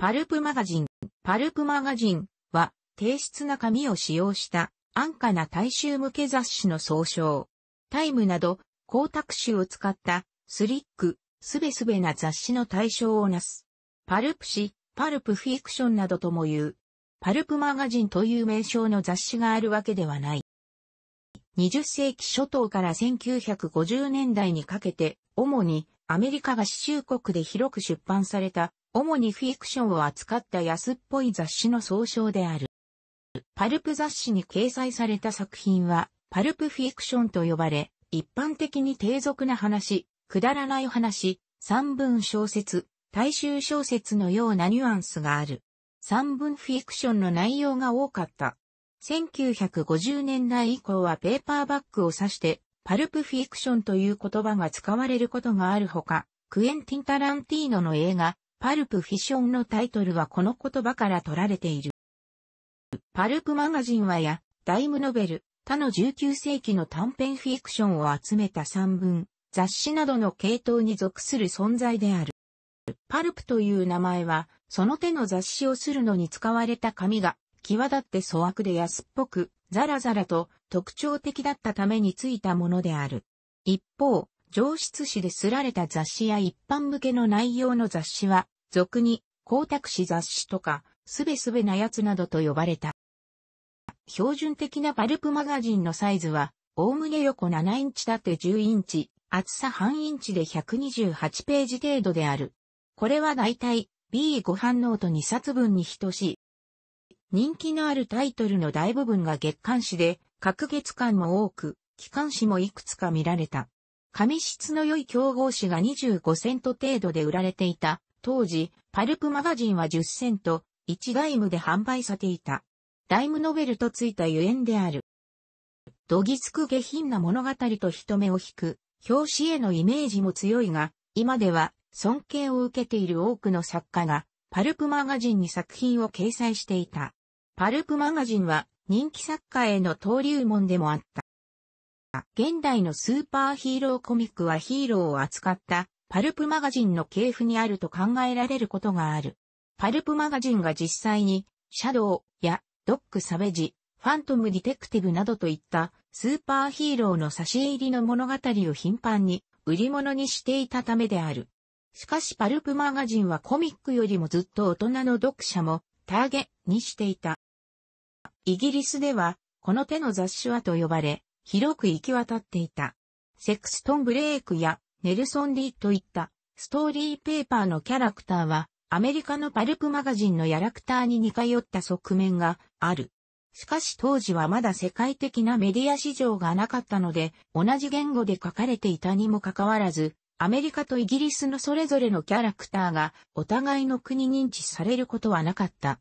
パルプマガジン。パルプマガジンは、低質な紙を使用した安価な大衆向け雑誌の総称。タイムなど、光沢紙を使ったスリック、すべすべな雑誌の対象をなす。パルプ誌、パルプフィクションなどとも言う。パルプマガジンという名称の雑誌があるわけではない。20世紀初頭から1950年代にかけて、主にアメリカ合衆国で広く出版された主にフィクションを扱った安っぽい雑誌の総称である。パルプ雑誌に掲載された作品は、パルプフィクションと呼ばれ、一般的に低俗な話、くだらない話、三文小説、大衆小説のようなニュアンスがある。三文フィクションの内容が多かった。1950年代以降はペーパーバッグを指して、パルプフィクションという言葉が使われることがあるほか、クエンティン・タランティーノの映画、パルプフィションのタイトルはこの言葉から取られている。パルプマガジンはや、ダイムノベル、他の19世紀の短編フィクションを集めた散文、雑誌などの系統に属する存在である。パルプという名前は、その手の雑誌をするのに使われた紙が、際立って粗悪で安っぽく、ザラザラと特徴的だったためについたものである。一方、上質紙ですられた雑誌や一般向けの内容の雑誌は、俗に、光沢紙雑誌とか、すべすべなやつなどと呼ばれた。標準的なパルプマガジンのサイズは、おおむね横7インチ縦10インチ、厚さ半インチで128ページ程度である。これは大体 B5 飯ノート2冊分に等しい。人気のあるタイトルの大部分が月刊誌で、各月間も多く、期関誌もいくつか見られた。紙質の良い競合紙が25セント程度で売られていた。当時、パルプマガジンは10セント、1ダイムで販売されていた。ダイムノベルとついたゆえんである。どぎつく下品な物語と人目を引く、表紙へのイメージも強いが、今では尊敬を受けている多くの作家が、パルプマガジンに作品を掲載していた。パルプマガジンは人気作家への登竜門でもあった。現代のスーパーヒーローコミックはヒーローを扱ったパルプマガジンの系譜にあると考えられることがある。パルプマガジンが実際にシャドウやドッグサベジ、ファントムディテクティブなどといったスーパーヒーローの差し入りの物語を頻繁に売り物にしていたためである。しかしパルプマガジンはコミックよりもずっと大人の読者もターゲにしていた。イギリスではこの手の雑誌はと呼ばれ、広く行き渡っていた。セクストン・ブレイクやネルソン・リーといったストーリーペーパーのキャラクターはアメリカのパルプマガジンのキャラクターに似通った側面がある。しかし当時はまだ世界的なメディア市場がなかったので、同じ言語で書かれていたにもかかわらず、アメリカとイギリスのそれぞれのキャラクターがお互いの国認知されることはなかった。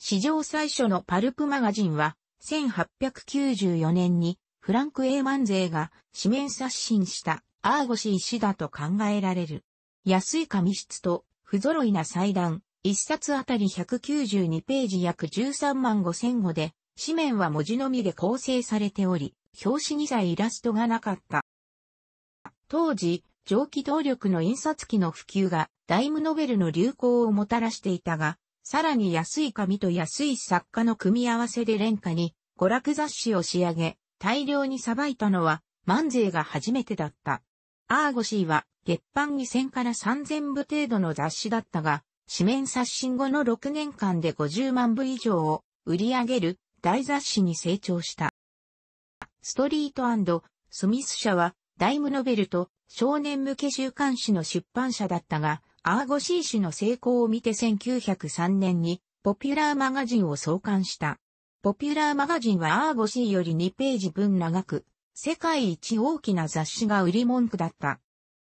史上最初のパルプマガジンは1894年にフランク・エーマン勢が紙面刷新したアーゴシー氏だと考えられる。安い紙質と不揃いな祭壇、一冊あたり192ページ約13万5千語で、紙面は文字のみで構成されており、表紙にさえイラストがなかった。当時、蒸気動力の印刷機の普及が、ダイムノベルの流行をもたらしていたが、さらに安い紙と安い作家の組み合わせで廉価に娯楽雑誌を仕上げ、大量にさばいたのは万税が初めてだった。アーゴシーは月版2000から3000部程度の雑誌だったが、紙面刷新後の6年間で50万部以上を売り上げる大雑誌に成長した。ストリートスミス社はダイムノベルと少年向け週刊誌の出版社だったが、アーゴシー氏の成功を見て1903年にポピュラーマガジンを創刊した。ポピュラーマガジンはアーゴシーより2ページ分長く、世界一大きな雑誌が売り文句だった。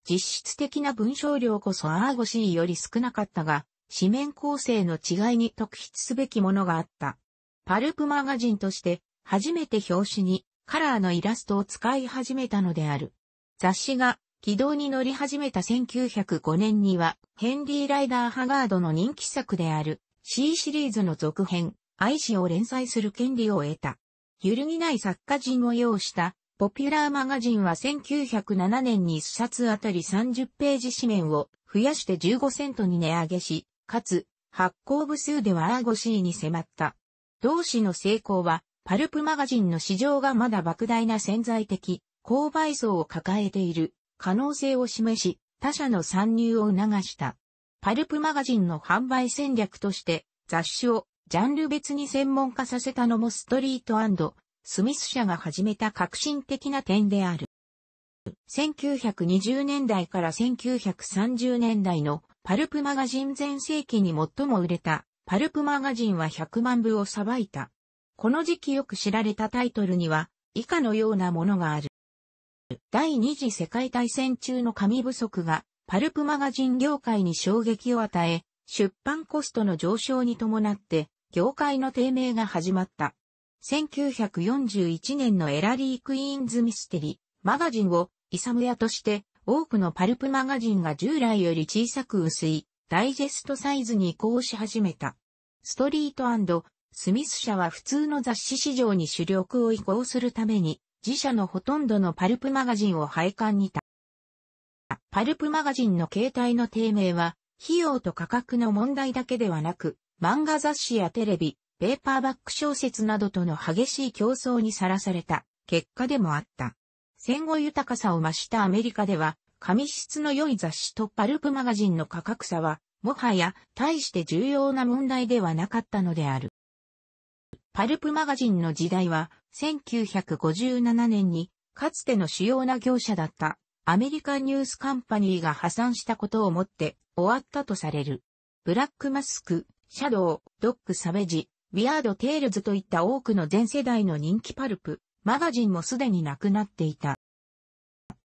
実質的な文章量こそアーゴシーより少なかったが、紙面構成の違いに特筆すべきものがあった。パルプマガジンとして初めて表紙にカラーのイラストを使い始めたのである。雑誌が軌道に乗り始めた1905年には、ヘンリー・ライダー・ハガードの人気作である C シリーズの続編、愛しを連載する権利を得た。揺るぎない作家人を要したポピュラーマガジンは1907年に1冊あたり30ページ紙面を増やして15セントに値上げし、かつ発行部数ではアーゴ C に迫った。同志の成功は、パルプマガジンの市場がまだ莫大な潜在的、購買層を抱えている可能性を示し、他社の参入を促した。パルプマガジンの販売戦略として、雑誌をジャンル別に専門化させたのもストリートスミス社が始めた革新的な点である。1920年代から1930年代のパルプマガジン全盛期に最も売れたパルプマガジンは100万部をさばいた。この時期よく知られたタイトルには以下のようなものがある。第二次世界大戦中の紙不足がパルプマガジン業界に衝撃を与え、出版コストの上昇に伴って業界の低迷が始まった。1941年のエラリー・クイーンズ・ミステリー、マガジンをイサムヤとして多くのパルプマガジンが従来より小さく薄いダイジェストサイズに移行し始めた。ストリートスミス社は普通の雑誌市場に主力を移行するために自社のほとんどのパルプマガジンを廃刊にた。パルプマガジンの携帯の低迷は、費用と価格の問題だけではなく、漫画雑誌やテレビ、ペーパーバック小説などとの激しい競争にさらされた結果でもあった。戦後豊かさを増したアメリカでは、紙質の良い雑誌とパルプマガジンの価格差は、もはや大して重要な問題ではなかったのである。パルプマガジンの時代は、1957年に、かつての主要な業者だったアメリカニュースカンパニーが破産したことをもって終わったとされる。ブラックマスク、シャドウ、ドッグサベジ、ウィアードテールズといった多くの全世代の人気パルプ、マガジンもすでになくなっていた。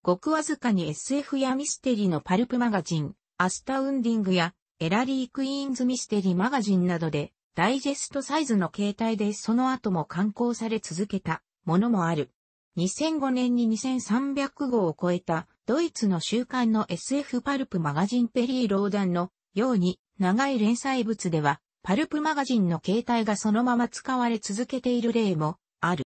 ごくわずかに SF やミステリーのパルプマガジン、アスタウンディングやエラリークイーンズミステリー・マガジンなどでダイジェストサイズの形態でその後も刊行され続けたものもある。2005年に2300号を超えたドイツの週刊の SF パルプマガジンペリー・ローダンのように長い連載物ではパルプマガジンの形態がそのまま使われ続けている例もある。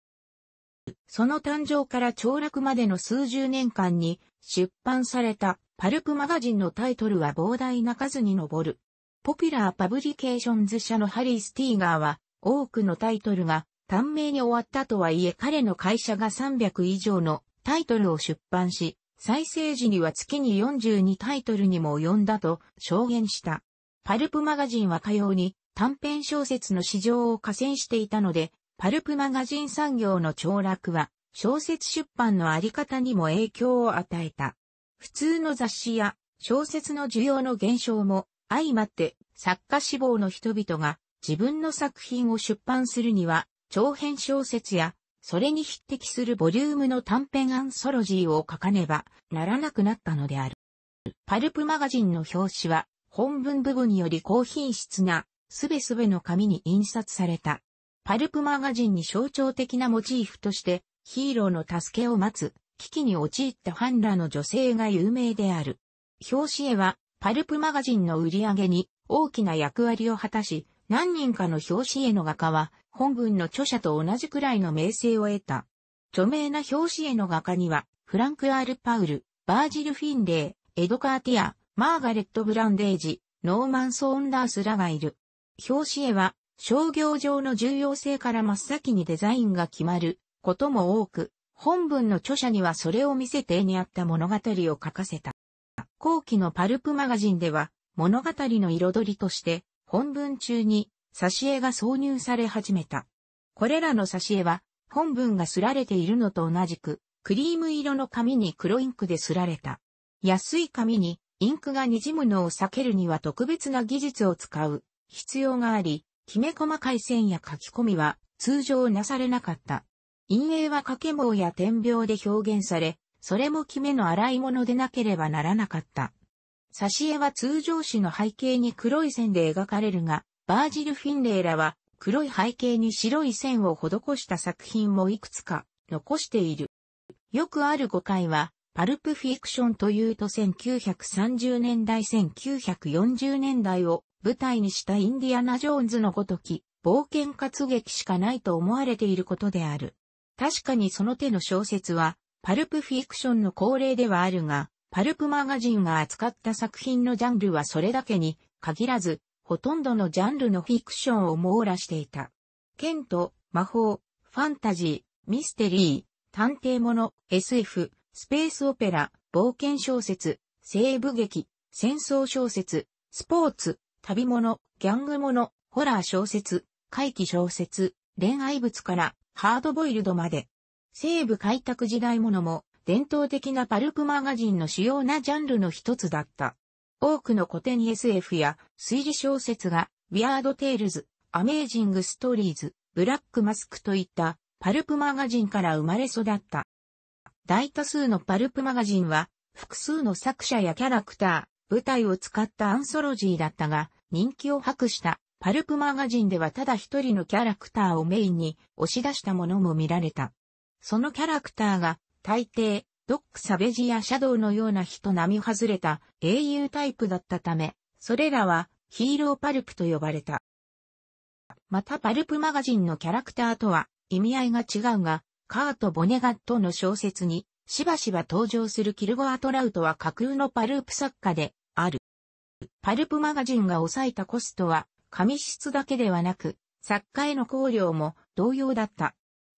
その誕生から凋落までの数十年間に出版されたパルプマガジンのタイトルは膨大な数に上る。ポピュラーパブリケーションズ社のハリー・スティーガーは、多くのタイトルが短命に終わったとはいえ彼の会社が300以上のタイトルを出版し、再生時には月に42タイトルにも及んだと証言した。パルプマガジンはかように短編小説の市場を加戦していたので、パルプマガジン産業の凋落は小説出版のあり方にも影響を与えた。普通の雑誌や小説の需要の減少も相まって作家志望の人々が自分の作品を出版するには長編小説やそれに匹敵するボリュームの短編アンソロジーを書かねばならなくなったのである。パルプマガジンの表紙は本文部分より高品質なすべすべの紙に印刷された。パルプマガジンに象徴的なモチーフとしてヒーローの助けを待つ危機に陥ったファンらの女性が有名である。表紙絵はパルプマガジンの売り上げに大きな役割を果たし、何人かの表紙への画家は、本文の著者と同じくらいの名声を得た。著名な表紙への画家には、フランク・アール・パウル、バージル・フィンレイ、エドカー・ティア、マーガレット・ブランデージ、ノーマン・ソーンダースらがいる。表紙絵は、商業上の重要性から真っ先にデザインが決まることも多く、本文の著者にはそれを見せて絵にあった物語を書かせた。後期のパルプマガジンでは、物語の彩りとして、本文中に、挿絵が挿入され始めた。これらの挿絵は、本文が刷られているのと同じく、クリーム色の紙に黒インクで刷られた。安い紙にインクが滲むのを避けるには特別な技術を使う必要があり、きめ細かい線や書き込みは通常なされなかった。陰影は掛け棒や点描で表現され、それも決めの洗い物でなければならなかった。挿絵は通常紙の背景に黒い線で描かれるが、バージル・フィンレイらは黒い背景に白い線を施した作品もいくつか残している。よくある誤解は、パルプフィクションというと1930年代1940年代を舞台にしたインディアナ・ジョーンズのごとき、冒険活劇しかないと思われていることである。確かにその手の小説は、パルプフィクションの恒例ではあるが、パルプマガジンが扱った作品のジャンルはそれだけに限らず、ほとんどのジャンルのフィクションを網羅していた。剣と魔法、ファンタジー、ミステリー、探偵物、SF、スペースオペラ、冒険小説、西部劇、戦争小説、スポーツ、旅物、ギャング物、ホラー小説、怪奇小説、恋愛物からハードボイルドまで西部開拓時代物も伝統的なパルプマガジンの主要なジャンルの一つだった。多くの古典 SF や推理小説が、ウィアードテイルズ、アメージングストーリーズ、ブラックマスクといったパルプマガジンから生まれ育った。大多数のパルプマガジンは、複数の作者やキャラクター、舞台を使ったアンソロジーだったが、人気を博したパルプマガジンではただ一人のキャラクターをメインに押し出したものも見られた。そのキャラクターが、大抵、ドック・サベジやシャドウのような人並み外れた英雄タイプだったため、それらはヒーローパルプと呼ばれた。またパルプマガジンのキャラクターとは意味合いが違うが、カート・ボネガットの小説にしばしば登場するキルゴア・トラウトは架空のパルプ作家である。パルプマガジンが抑えたコストは紙質だけではなく、作家への考慮も同様だった。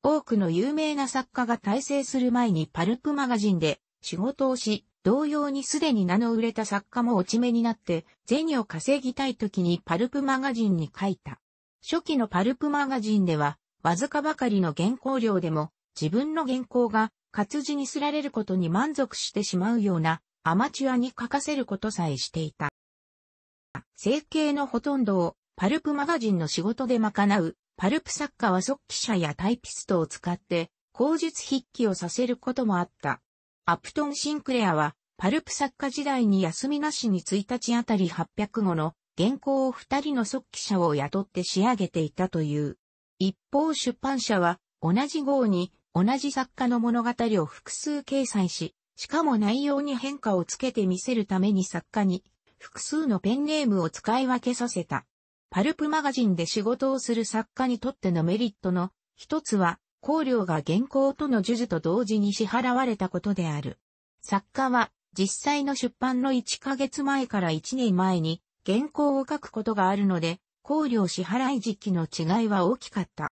多くの有名な作家が大成する前にパルプマガジンで仕事をし、同様にすでに名の売れた作家も落ち目になって、銭を稼ぎたい時にパルプマガジンに書いた。初期のパルプマガジンでは、わずかばかりの原稿料でも、自分の原稿が活字にすられることに満足してしまうような、アマチュアに書かせることさえしていた。生計のほとんどをパルプマガジンの仕事で賄うパルプ作家は速記者やタイピストを使って、口述筆記をさせることもあった。アプトン・シンクレアは、パルプ作家時代に休みなしに1日あたり800語の原稿を2人の速記者を雇って仕上げていたという。一方出版社は、同じ号に同じ作家の物語を複数掲載し、しかも内容に変化をつけて見せるために作家に複数のペンネームを使い分けさせた。パルプマガジンで仕事をする作家にとってのメリットの一つは、考慮が原稿との授受と同時に支払われたことである。作家は実際の出版の1ヶ月前から1年前に原稿を書くことがあるので、考慮支払い時期の違いは大きかった。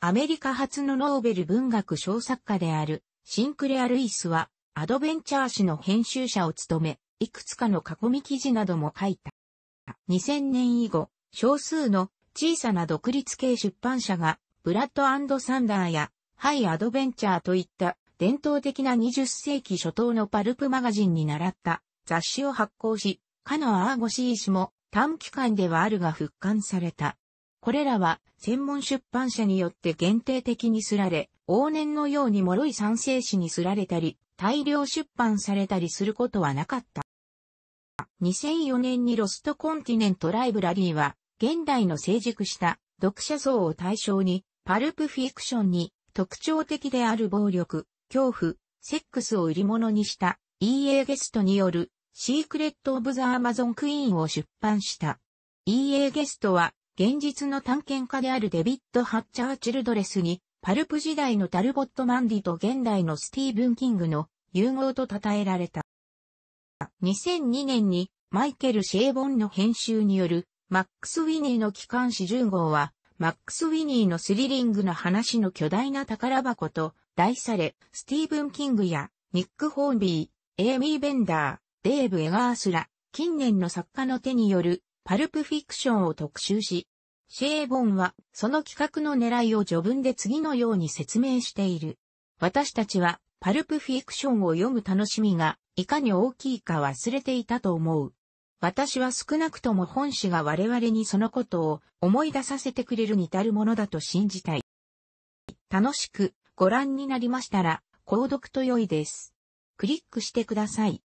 アメリカ初のノーベル文学小作家であるシンクレア・ルイスはアドベンチャー誌の編集者を務め、いくつかの囲み記事なども書いた。2000年以後、少数の小さな独立系出版社が、ブラッドサンダーや、ハイアドベンチャーといった伝統的な20世紀初頭のパルプマガジンに倣った雑誌を発行し、かのアーゴシー氏も短期間ではあるが復刊された。これらは専門出版社によって限定的にすられ、往年のように脆い賛成誌にすられたり、大量出版されたりすることはなかった。2004年にロストコンティネントライブラリーは現代の成熟した読者層を対象に、パルプフィクションに特徴的である暴力、恐怖、セックスを売り物にした E.A. ゲストによるシークレット・オブ・ザ・アマゾン・クイーンを出版した。E.A. ゲストは現実の探検家であるデビッド・ハッチャー・チルドレスにパルプ時代のタルボット・マンディと現代のスティーブン・キングの融合と称えられた。2002年にマイケル・シェーボンの編集によるマックス・ウィニーの機関誌10号は、マックス・ウィニーのスリリングな話の巨大な宝箱と題され、スティーブン・キングやニック・ホービー、エイミー・ベンダー、デーブ・エガースら、近年の作家の手によるパルプフィクションを特集し、シェーボンはその企画の狙いを序文で次のように説明している。私たちはパルプフィクションを読む楽しみがいかに大きいか忘れていたと思う。私は少なくとも本誌が我々にそのことを思い出させてくれるに至るものだと信じたい。楽しくご覧になりましたら、購読と良いです。クリックしてください。